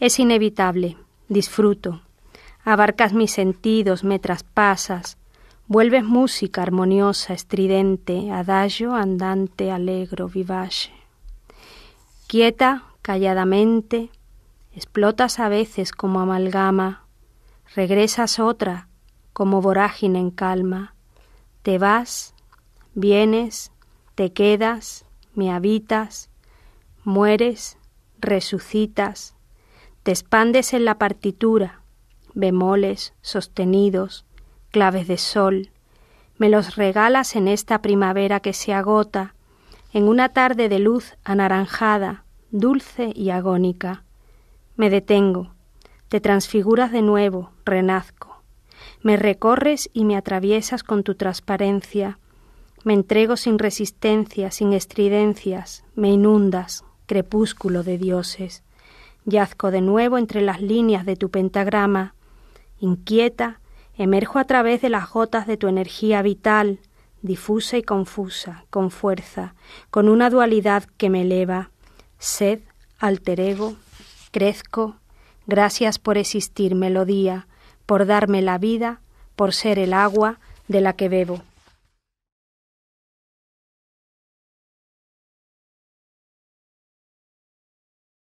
es inevitable, disfruto. Abarcas mis sentidos, me traspasas, vuelves música armoniosa, estridente, adagio, andante, alegro, vivace. Quieta, calladamente, explotas a veces como amalgama, regresas otra como vorágine en calma, te vas, vienes, te quedas, me habitas, mueres, resucitas, te expandes en la partitura, bemoles, sostenidos, claves de sol. Me los regalas en esta primavera que se agota, en una tarde de luz anaranjada, dulce y agónica. Me detengo, te transfiguras de nuevo, renazco. Me recorres y me atraviesas con tu transparencia. Me entrego sin resistencia, sin estridencias, me inundas, crepúsculo de dioses. Yazco de nuevo entre las líneas de tu pentagrama. Inquieta, emerjo a través de las gotas de tu energía vital, difusa y confusa, con fuerza, con una dualidad que me eleva. Sed, alter ego, crezco. Gracias por existir, melodía, por darme la vida, por ser el agua de la que bebo.